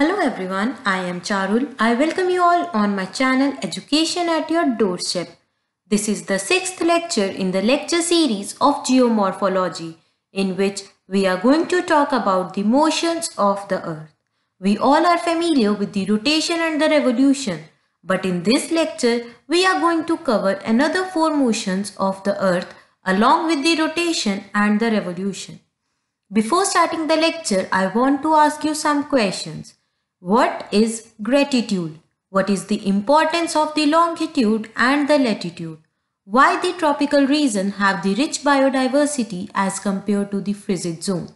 Hello everyone, I am Charul. I welcome you all on my channel Education at Your Doorstep. This is the sixth lecture in the lecture series of Geomorphology in which we are going to talk about the motions of the earth. We all are familiar with the rotation and the revolution but in this lecture we are going to cover another four motions of the earth along with the rotation and the revolution. Before starting the lecture I want to ask you some questions. What is gratitude? What is the importance of the longitude and the latitude? Why the tropical region have the rich biodiversity as compared to the frigid zone?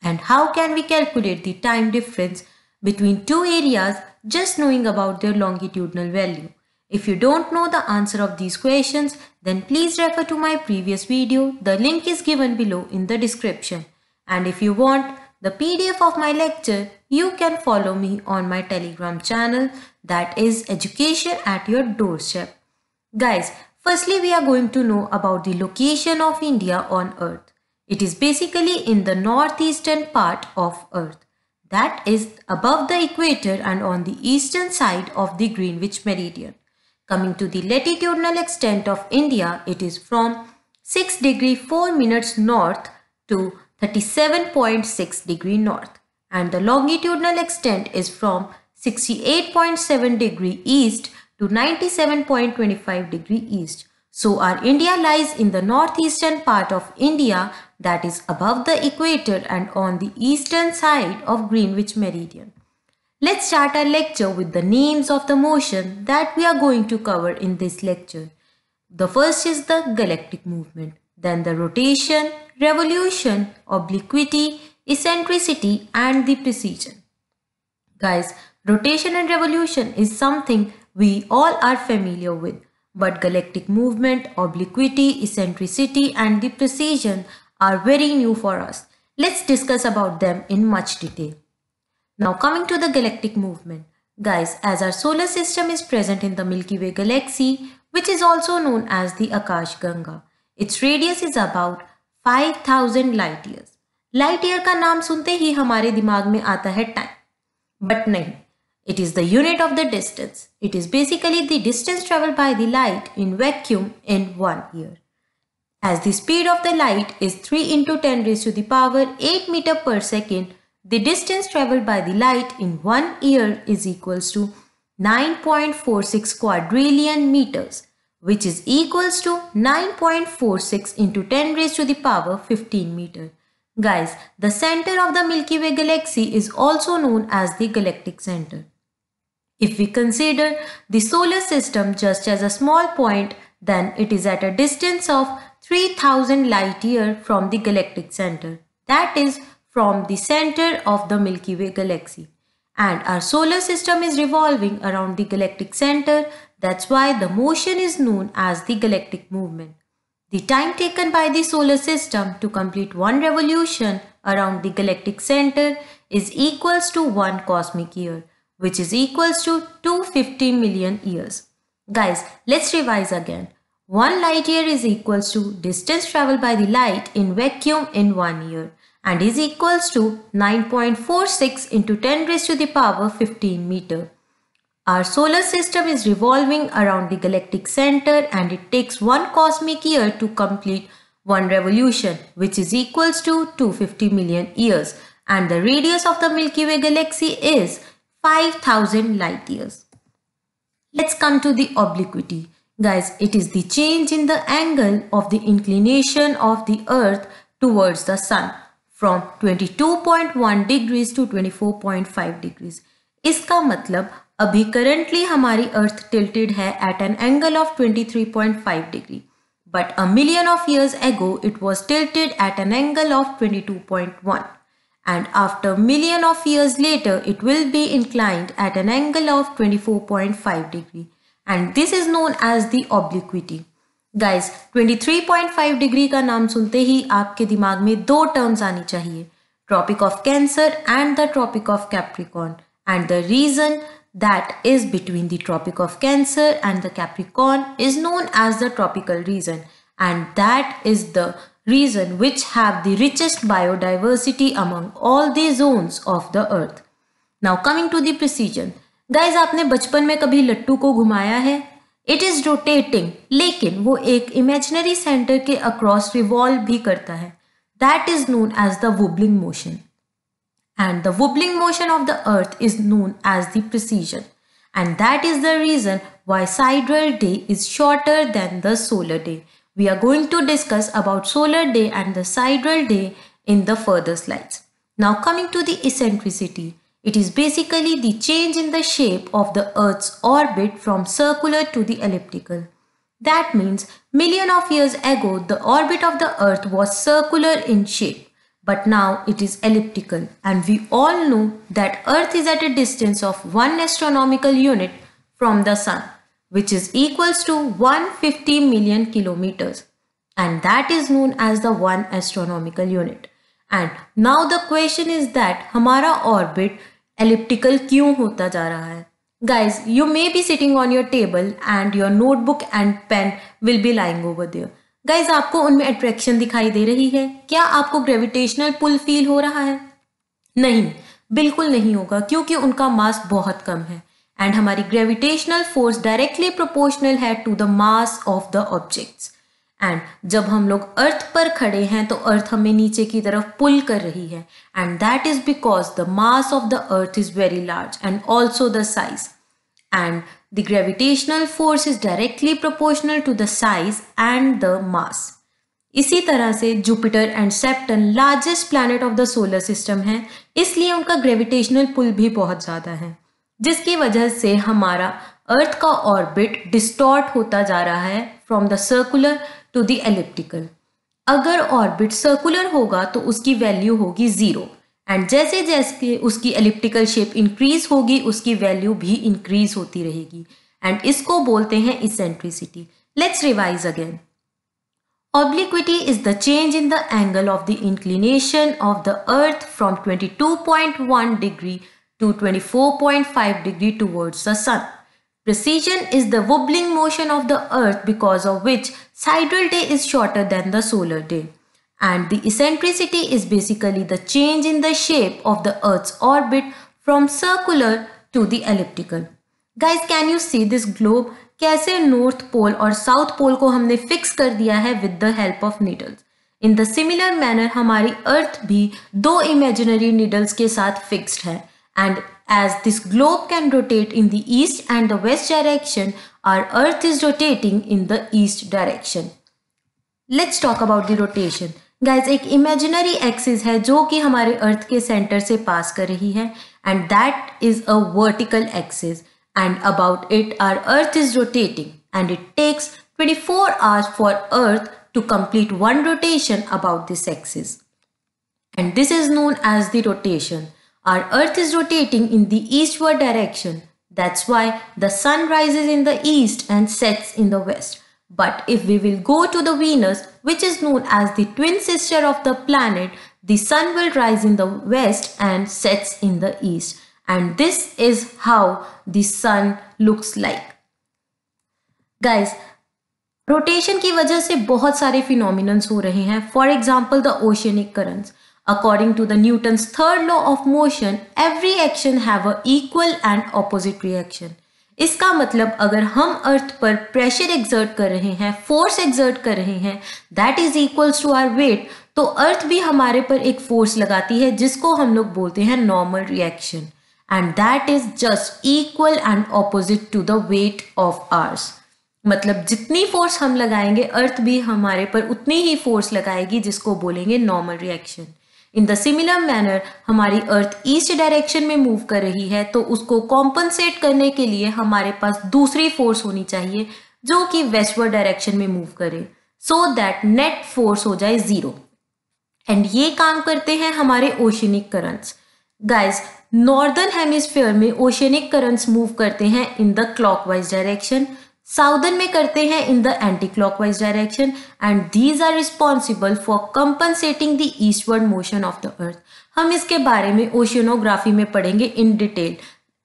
And how can we calculate the time difference between two areas just knowing about their longitudinal value? If you don't know the answer of these questions, then please refer to my previous video. The link is given below in the description. And if you want the PDF of my lecture you can follow me on my telegram channel that is education at your doorstep. Guys, firstly we are going to know about the location of India on earth. It is basically in the northeastern part of earth that is above the equator and on the eastern side of the Greenwich Meridian. Coming to the latitudinal extent of India, it is from 6 degree 4 minutes north to 37.6 degree north and the longitudinal extent is from 68.7 degree east to 97.25 degree east. So our India lies in the northeastern part of India that is above the equator and on the eastern side of Greenwich Meridian. Let's start our lecture with the names of the motion that we are going to cover in this lecture. The first is the galactic movement, then the rotation, revolution, obliquity, eccentricity and the precision. Guys, rotation and revolution is something we all are familiar with. But galactic movement, obliquity, eccentricity and the precision are very new for us. Let's discuss about them in much detail. Now coming to the galactic movement. Guys, as our solar system is present in the Milky Way galaxy, which is also known as the Akash Ganga. Its radius is about five thousand light years light year का नाम सुनते ही हमारे दिमाग में आता है time but नहीं it is the unit of the distance it is basically the distance travel by the light in vacuum in one year as the speed of the light is three into ten raise to the power eight metre per second The distance traveled by the light in one year is equals to 9.46 quadrillion meters which is equals to 9.46 into 10 raised to the power 15 meter. Guys, the center of the Milky Way galaxy is also known as the galactic center. If we consider the solar system just as a small point, then it is at a distance of 3000 light year from the galactic center. That is from the center of the Milky Way galaxy and our solar system is revolving around the galactic center. That's why the motion is known as the galactic movement. The time taken by the solar system to complete one revolution around the galactic center is equals to one cosmic year, which is equals to 250 million years. Guys, let's revise again. One light year is equals to distance traveled by the light in vacuum in one year and is equals to 9.46 into 10 raised to the power 15 meter. Our solar system is revolving around the galactic center and it takes one cosmic year to complete one revolution which is equals to 250 million years and the radius of the Milky Way galaxy is 5000 light years. Let's come to the obliquity. Guys, it is the change in the angle of the inclination of the earth towards the sun from 22.1 degrees to 24.5 degrees. इसका मतलब अभी currently हमारी Earth tilted है at an angle of 23.5 degree. But a million of years ago, it was tilted at an angle of 22.1. And after million of years later, it will be inclined at an angle of 24.5 degree. And this is known as the obliquity. Guys 23.5 degree का नाम सुनते ही आपके दिमाग में दो terms आनी चाहिए tropic of cancer and the tropic of capricorn and the region that is between the tropic of cancer and the capricorn is known as the tropical region and that is the region which have the richest biodiversity among all the zones of the earth now coming to the guys आपने बचपन में कभी लट्टू को घुमाया है it is rotating लेकिन वो एक इमेजनरी सेंटर के अक्रॉस रिवॉल्व भी करता है that is known as the wobbling motion and the wobbling motion of the earth is known as the precession and that is the reason why sidereal day is shorter than the solar day we are going to discuss about solar day and the side day in the further slides now coming to the eccentricity It is basically the change in the shape of the Earth's orbit from circular to the elliptical. That means million of years ago the orbit of the Earth was circular in shape but now it is elliptical and we all know that Earth is at a distance of 1 astronomical unit from the Sun which is equals to 150 million kilometers and that is known as the 1 astronomical unit. And now the question is that Hamara orbit elliptical क्यों होता जा रहा है guys you may be sitting on your table and your notebook and pen will be lying over there guys आपको उनमें attraction दिखाई दे रही है क्या आपको ग्रेविटेशनल पुल फील हो रहा है नहीं बिल्कुल नहीं होगा क्योंकि उनका मास बहुत कम है एंड हमारी ग्रेविटेशनल फोर्स डायरेक्टली प्रोपोर्शनल है to the mass of the objects and जब हम लोग अर्थ पर खड़े हैं तो अर्थ हमें नीचे की तरफ पुल कर रही है and that is because the mass of the earth is very large and also the size and the gravitational force is directly proportional to the size and the mass इसी तरह से Jupiter and Saturn largest planet of the solar system है इसलिए उनका gravitational pull भी बहुत ज़्यादा है जिसकी वजह से हमारा अर्थ का ऑर्बिट डिस्टॉर्ट होता जा रहा है from the circular to the elliptical अगर ऑर्बिट सर्कुलर होगा तो उसकी वैल्यू होगी ज़ीरो एंड जैसे जैसे उसकी एलिप्टिकल शेप इंक्रीज होगी उसकी वैल्यू भी इंक्रीज होती रहेगी एंड इसको बोलते हैं eccentricity let's revise again Obliquity is the change in the angle of the inclination of the earth to 22.1 four point 24.5 degree towards the sun Precession is the wobbling motion of the earth because of which sidereal day is shorter than the solar day. And the eccentricity is basically the change in the shape of the earth's orbit from circular to the elliptical. Guys, can you see this globe? कैसे north pole और south pole को हमने fix कर दिया है with the help of needles in the similar manner हमारी earth भी दो इमेजिनरी नीडल्स के साथ फिक्स्ड है and as this globe can rotate in the east and the west direction, our earth is rotating in the east direction. Let's talk about the rotation. guys. एक imaginary axis है जो कि हमारे अर्थ के centre से पास कर रही है and that is a vertical axis and about it our earth is rotating 24 hours for earth to complete one rotation about this axis and this is known as the rotation our earth is rotating in the eastward direction. That's why the sun rises in the east and sets in the west. But if we will go to the Venus, which is known as the twin sister of the planet, the sun will rise in the west and sets in the east. And this is how the sun looks like. Guys, Rotation की वजह से बहुत सारे phenomenons हो रहे हैं For example, the oceanic currents. According to the Newton's third law of motion, every action have a equal and opposite reaction. इसका मतलब अगर हम अर्थ पर प्रेशर एग्जर्ट कर रहे हैं फोर्स एग्जर्ट कर रहे हैं that is equals to our weight तो अर्थ भी हमारे पर एक फोर्स लगाती है जिसको हम लोग बोलते हैं normal reaction and that is just equal and opposite to the weight of ours मतलब जितनी फोर्स हम लगाएंगे अर्थ भी हमारे पर उतनी ही फोर्स लगाएगी जिसको बोलेंगे normal reaction in the similar manner हमारी अर्थ ईस्ट डायरेक्शन में मूव कर रही है तो उसको कॉम्पनसेट करने के लिए हमारे पास दूसरी फोर्स होनी चाहिए जो कि वेस्टवर्ड डायरेक्शन में मूव करे सो दैट नेट फोर्स हो जाए जीरो एंड ये काम करते हैं हमारे oceanic currents guys northern hemisphere में ओशनिक करंट्स मूव करते हैं in the clockwise direction southern में करते हैं the anticlockwise direction and these are responsible for compensating the eastward motion of the earth हम इसके बारे में ओशियनोग्राफी में पढ़ेंगे इन डिटेल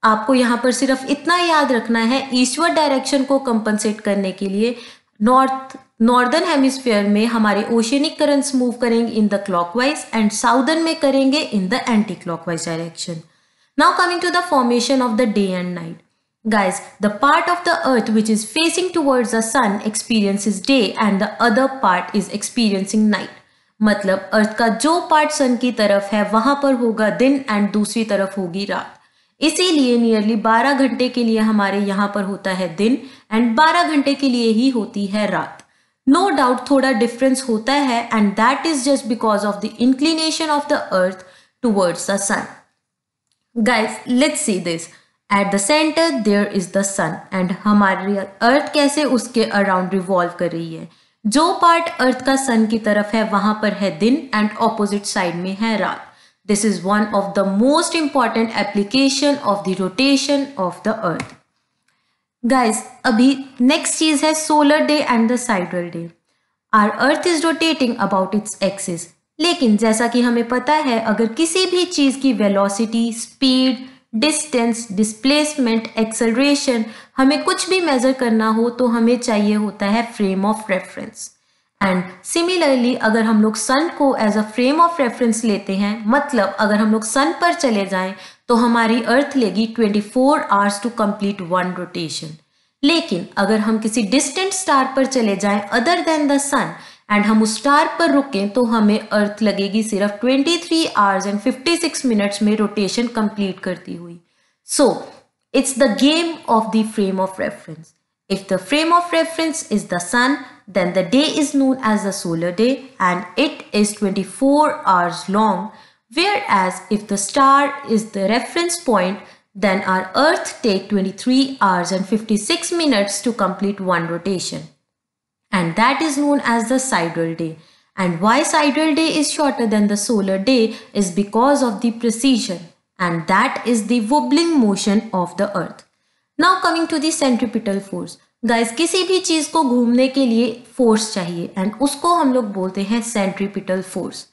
आपको यहाँ पर सिर्फ इतना याद रखना है ईस्टवर्ड डायरेक्शन को कंपनसेट करने के लिए नॉर्थ नॉर्दर्न हेमिस्फीयर में हमारे ओशियनिक करंट्स मूव करेंगे in the clockwise and southern में करेंगे in the anticlockwise direction now coming to the formation of the day and night Guys, the part of the earth which is facing towards the sun experiences day and the other part is experiencing night. मतलब अर्थ का जो part सन की तरफ है वहां पर होगा दिन एंड दूसरी तरफ होगी रात इसीलिए नियरली 12 घंटे के लिए हमारे यहाँ पर होता है दिन एंड 12 घंटे के लिए ही होती है रात नो no डाउट थोड़ा डिफरेंस होता है and that is just because of the inclination of the earth towards the sun guys let's see this at the centre there is the sun and हमारी अर्थ कैसे उसके around revolve कर रही है जो पार्ट अर्थ का सन की तरफ है वहां पर है दिन एंड ऑपोजिट साइड में है रात this is one of the most important application of the rotation of the earth guys अभी नेक्स्ट चीज है solar day and the sidereal day our earth is rotating about its axis लेकिन जैसा कि हमें पता है अगर किसी भी चीज की velocity speed distance displacement acceleration हमें कुछ भी मेज़र करना हो तो हमें चाहिए होता है frame of reference and similarly अगर हम लोग सन को as a frame of reference लेते हैं मतलब अगर हम लोग सन पर चले जाएं तो हमारी अर्थ लेगी 24 four hours to complete one rotation लेकिन अगर हम किसी डिस्टेंट स्टार पर चले जाएं other than the sun and हम उस स्टार पर रुकें तो हमें अर्थ लगेगी सिर्फ 23 थ्री आवर्स एंड 56 मिनट्स में रोटेशन कंप्लीट करती हुई so it's the game of the frame of reference if the frame of reference is the sun then the day is known as the solar day and it is 24 hours long where the star is the reference point then our earth take twenty three 23 and fifty 56 minutes to complete one rotation and that is known as the sidereal day. And why sidereal day is shorter than the solar day is because of the precession and that is the wobbling motion of the earth. Now coming to the centripetal force. Guys किसी भी चीज़ को घूमने के लिए force चाहिए and उसको हम लोग बोलते हैं सेंट्रीपिटल फोर्स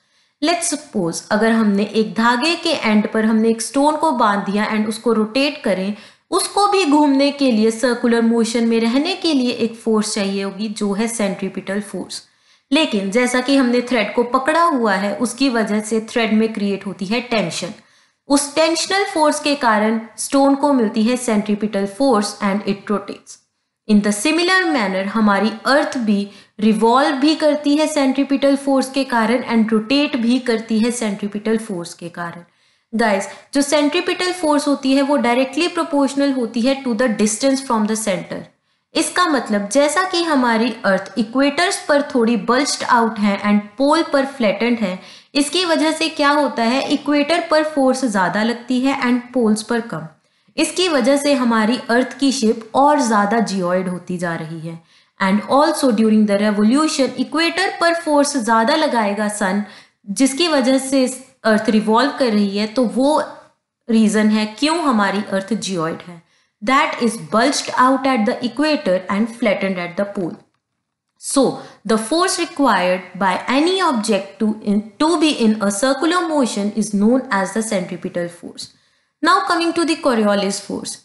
लेट्स सपोज अगर हमने एक धागे के एंड पर हमने एक स्टोन को बांध दिया एंड उसको रोटेट करें उसको भी घूमने के लिए सर्कुलर मोशन में रहने के लिए एक फोर्स चाहिए होगी जो है सेंट्रीपिटल फोर्स लेकिन जैसा कि हमने थ्रेड को पकड़ा हुआ है उसकी वजह से थ्रेड में क्रिएट होती है टेंशन उस टेंशनल फोर्स के कारण स्टोन को मिलती है centripetal force and it rotates in the similar manner हमारी अर्थ भी रिवॉल्व भी करती है सेंट्रीपिटल फोर्स के कारण एंड रोटेट भी करती है सेंट्रीपिटल फोर्स के कारण गाइस जो सेंट्रीपिटल फोर्स होती है वो डायरेक्टली प्रोपोर्शनल होती है to the distance from the centre इसका मतलब जैसा कि हमारी अर्थ इक्वेटर्स पर थोड़ी बल्स्ड आउट है एंड पोल पर फ्लैटेंड है इसकी वजह से क्या होता है इक्वेटर पर फोर्स ज़्यादा लगती है एंड पोल्स पर कम इसकी वजह से हमारी अर्थ की शेप और ज़्यादा जियोइड होती जा रही है and also during the revolution equator पर फोर्स ज़्यादा लगाएगा सन जिसकी वजह से अर्थ रिवॉल्व कर रही है तो वो रीज़न है क्यों हमारी अर्थ जियोइड है that is bulged out at the equator and flat at the pole so the force required by any object to in to be in a circular motion is known as the centripetal force now coming to the Coriolis force.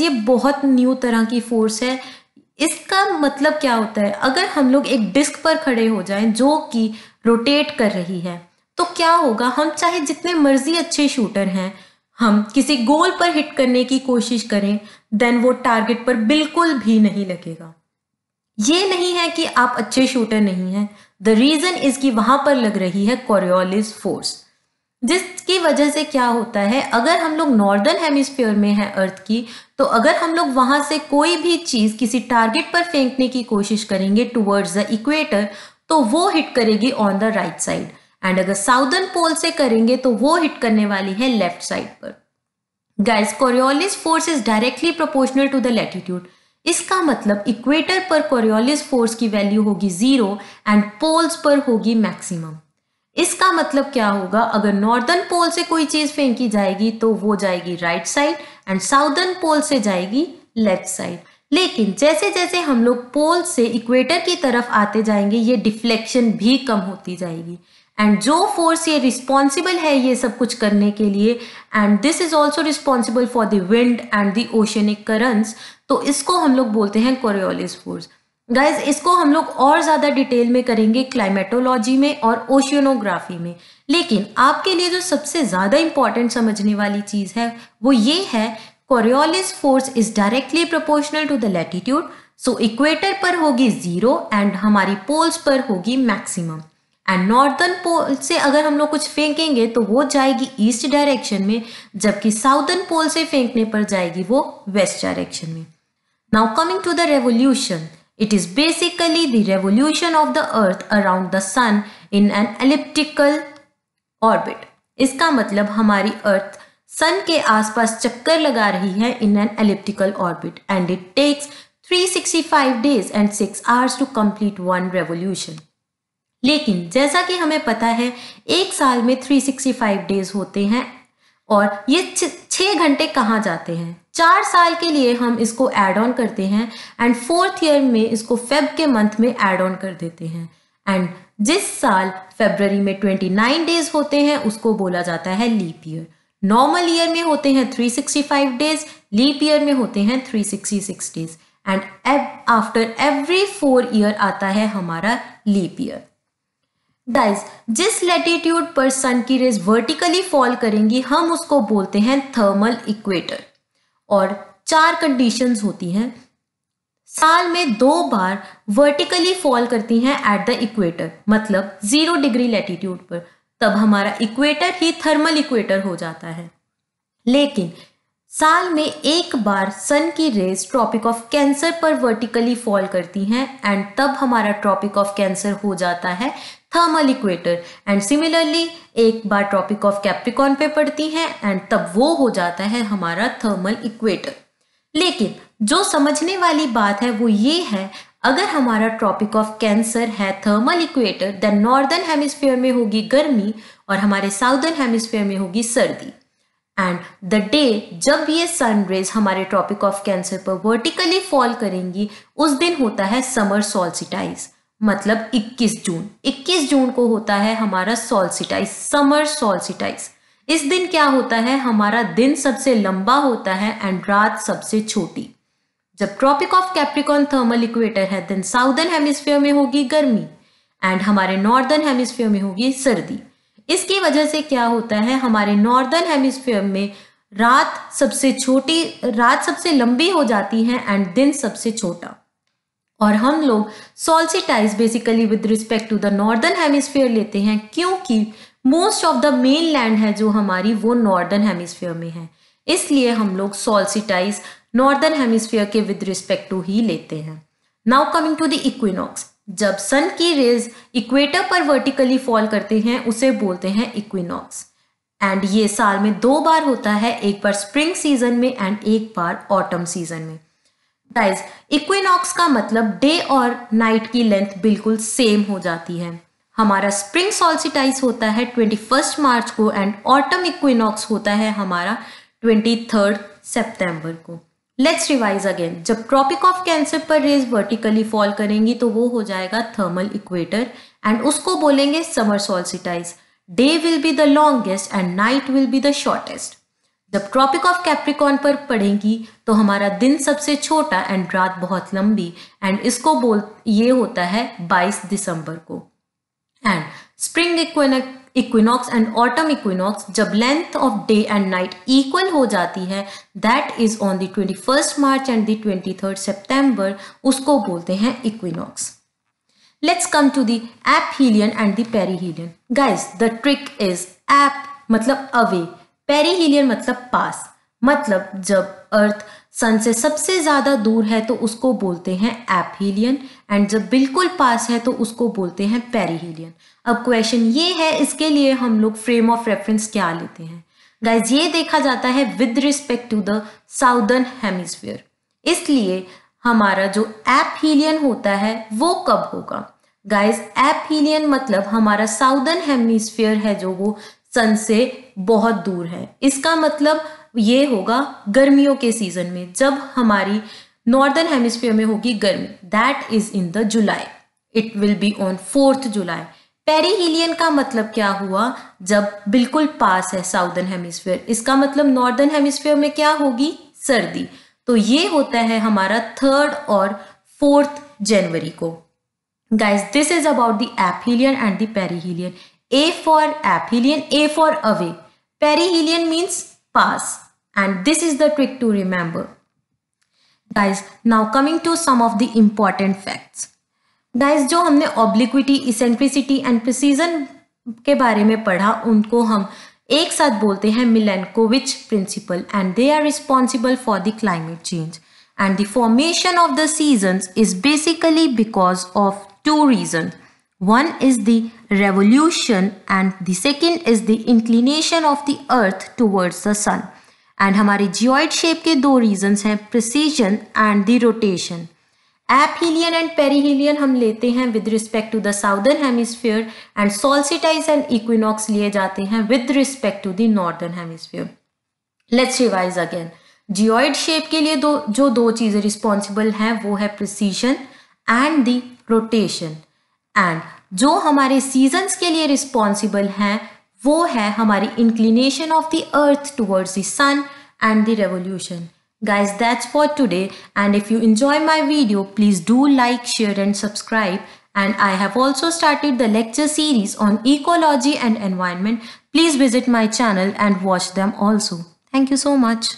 ये बहुत new तरह की force है इसका मतलब क्या होता है अगर हम लोग एक डिस्क पर खड़े हो जाएं जो कि रोटेट कर रही है तो क्या होगा हम चाहे जितने मर्जी अच्छे शूटर हैं हम किसी गोल पर हिट करने की कोशिश करें देन वो टारगेट पर बिल्कुल भी नहीं लगेगा ये नहीं है कि आप अच्छे शूटर नहीं हैं द रीजन इज कि वहां पर लग रही है कोरियोलिस फोर्स जिसकी वजह से क्या होता है अगर हम लोग नॉर्दर्न हेमिस्फीयर में हैं अर्थ की तो अगर हम लोग वहां से कोई भी चीज किसी टारगेट पर फेंकने की कोशिश करेंगे टुवर्ड्स द इक्वेटर तो वो हिट करेगी on the right side and अगर साउदर्न पोल से करेंगे तो वो हिट करने वाली है लेफ्ट साइड पर guys Coriolis force is directly proportional to the latitude इसका मतलब इक्वेटर पर कोरियोलिस फोर्स की वैल्यू होगी जीरो एंड पोल्स पर होगी मैक्सिमम इसका मतलब क्या होगा अगर नॉर्दर्न पोल से कोई चीज फेंकी जाएगी तो वो जाएगी right side and southern pole से जाएगी लेफ्ट साइड लेकिन जैसे जैसे हम लोग पोल से इक्वेटर की तरफ आते जाएंगे ये डिफ्लेक्शन भी कम होती जाएगी एंड जो फोर्स ये रिस्पॉन्सिबल है ये सब कुछ करने के लिए and this is also responsible for the wind and the oceanic currents तो इसको हम लोग बोलते हैं कोरियोलिस फोर्स गाइज इसको हम लोग और ज़्यादा डिटेल में करेंगे क्लाइमेटोलॉजी में और ओशियनोग्राफी में लेकिन आपके लिए जो सबसे ज़्यादा इम्पॉर्टेंट समझने वाली चीज़ है वो ये है Coriolis force is directly proportional to the latitude so equator पर होगी जीरो एंड हमारी पोल्स पर होगी मैक्सिमम एंड नॉर्दर्न पोल से अगर हम लोग कुछ फेंकेंगे तो वो जाएगी ईस्ट डायरेक्शन में जबकि साउदर्न पोल से फेंकने पर जाएगी वो वेस्ट डायरेक्शन में now coming to the revolution it is basically the revolution of the earth around the sun in an elliptical orbit इसका मतलब हमारी अर्थ सन के आसपास चक्कर लगा रही है in an elliptical orbit and it takes 365 days and 6 hours to complete one revolution लेकिन जैसा कि हमें पता है एक साल में 365 डेज होते हैं और ये छः घंटे कहाँ जाते हैं चार साल के लिए हम इसको ऐड ऑन करते हैं एंड फोर्थ ईयर में इसको फेब के मंथ में ऐड ऑन कर देते हैं एंड जिस साल फेबररी में 29 डेज होते हैं उसको बोला जाता है लीप ईयर नॉर्मल ईयर में होते हैं 365 डेज लीप ईयर में होते हैं 366 days and after every four year आता है हमारा लीप ईयर गाइस जिस लेटीट्यूड पर सन की रेज वर्टिकली फॉल करेंगी हम उसको बोलते हैं थर्मल इक्वेटर और चार कंडीशंस होती हैं साल में दो बार वर्टिकली फॉल करती हैं एट द इक्वेटर मतलब जीरो डिग्री लेटीट्यूड पर तब हमारा इक्वेटर ही थर्मल इक्वेटर हो जाता है लेकिन साल में एक बार सन की रेस ट्रॉपिक ऑफ कैंसर पर वर्टिकली फॉल करती हैं एंड तब हमारा ट्रॉपिक ऑफ कैंसर हो जाता है थर्मल इक्वेटर एंड सिमिलरली एक बार ट्रॉपिक ऑफ कैप्रिकॉन पे पड़ती हैं एंड तब वो हो जाता है हमारा थर्मल इक्वेटर लेकिन जो समझने वाली बात है वो ये है अगर हमारा ट्रॉपिक ऑफ कैंसर है thermal equator then northern hemisphere में होगी गर्मी और हमारे साउदर्न हेमिस्फीयर में होगी सर्दी एंड द डे जब ये सन रेज हमारे ट्रॉपिक ऑफ कैंसर पर वर्टिकली फॉल करेंगी उस दिन होता है समर सोलसिटाइज मतलब 21 जून 21 जून को होता है हमारा सोलसिटाइज समर सोलसिटाइज इस दिन क्या होता है हमारा दिन सबसे लंबा होता है एंड रात सबसे छोटी जब tropic of capricorn thermal equator है देन साउदर्न हेमिस्फीयर में होगी गर्मी एंड हमारे नॉर्दर्न हेमिस्फीयर में होगी सर्दी इसकी वजह से क्या होता है हमारे नॉर्दर्न हेमिस्फीयर में रात सबसे छोटी रात सबसे लंबी हो जाती है एंड दिन सबसे छोटा और हम लोग solstice basically with respect to the northern hemisphere लेते हैं क्योंकि most of the mainland है जो हमारी वो नॉर्दर्न हेमिस्फीयर में है इसलिए हम लोग सॉल्सिटाइज नॉर्दर्न हेमिस्फीयर के विद रिस्पेक्ट टू ही लेते हैं now coming to the equinox जब सन की रेज इक्वेटर पर वर्टिकली फॉल करते हैं उसे बोलते हैं इक्विनॉक्स एंड ये साल में दो बार होता है एक बार स्प्रिंग सीजन में एंड एक बार ऑटम सीजन में गाइस इक्विनॉक्स का मतलब डे और नाइट की लेंथ बिल्कुल सेम हो जाती है हमारा स्प्रिंग सॉल्सिटाइज होता है ट्वेंटी फर्स्ट मार्च को एंड ऑटम इक्विनॉक्स होता है हमारा ट्वेंटी थर्ड सेप्टेम्बर को लेट्स रिवाइज अगेन जब ट्रॉपिक ऑफ कैंसर पर रेज वर्टिकली फॉल करेंगी तो वो हो जाएगा थर्मल इक्वेटर एंड उसको बोलेंगे summer solstice day will be the longest and night will be the shortest जब ट्रॉपिक ऑफ कैप्रिकॉन पर पड़ेंगी तो हमारा दिन सबसे छोटा एंड रात बहुत लंबी एंड इसको बोल ये होता है 22 दिसंबर को and spring equinox equinox and autumn equinox जब length of day and night equal हो जाती है that is on the twenty first March and the twenty third September उसको बोलते हैं equinox let's come to the aphelion and the perihelion guys the trick is ap मतलब away perihelion मतलब पास मतलब जब अर्थ सन से सबसे ज़्यादा दूर है तो उसको बोलते हैं एप हीलियन एंड जब बिल्कुल पास है तो उसको बोलते हैं पेरीहीलियन अब क्वेश्चन ये है इसके लिए हम लोग फ्रेम ऑफ रेफरेंस क्या लेते हैं गाइज ये देखा जाता है with respect to the southern hemisphere इसलिए हमारा जो एप हीलियन होता है वो कब होगा गाइज एप हीलियन मतलब हमारा साउदर्न हेमिस्फीयर है जो वो सन से बहुत दूर है इसका मतलब ये होगा गर्मियों के सीजन में जब हमारी नॉर्दर्न हेमिस्फीयर में होगी गर्मी that is in the July it will be on fourth July perihelion का मतलब क्या हुआ जब बिल्कुल पास है साउदर्न हेमिस्फीयर इसका मतलब नॉर्दर्न हेमिस्फीयर में क्या होगी सर्दी तो ये होता है हमारा थर्ड और फोर्थ जनवरी को guys this is about the aphelion and the perihelion a for aphelion a for away perihelion means पास and this is the trick to remember guys now coming to some of the important facts guys जो हमने obliquity eccentricity and precision के बारे में पढ़ा उनको हम एक साथ बोलते हैं Milankovitch principle and they are responsible for the climate change and the formation of the seasons is basically because of two reason one is the revolution and the second is the inclination of the earth towards the sun and हमारे geoid shape के दो reasons हैं precision and the rotation aphelion and perihelion हम लेते हैं with respect to the southern hemisphere and solstice and equinox लिए जाते हैं with respect to the northern hemisphere let's revise again geoid shape के लिए दो जो दो चीज़ें रिस्पॉन्सिबल हैं वो है precision and the rotation and जो हमारे सीजन्स के लिए रिस्पॉन्सिबल हैं वो है हमारी inclination of the earth towards the sun and the revolution Guys, that's for today. And if you enjoy my video, please do like, share and subscribe. And I have also started the lecture series on ecology and environment. Please visit my channel and watch them also. Thank you so much.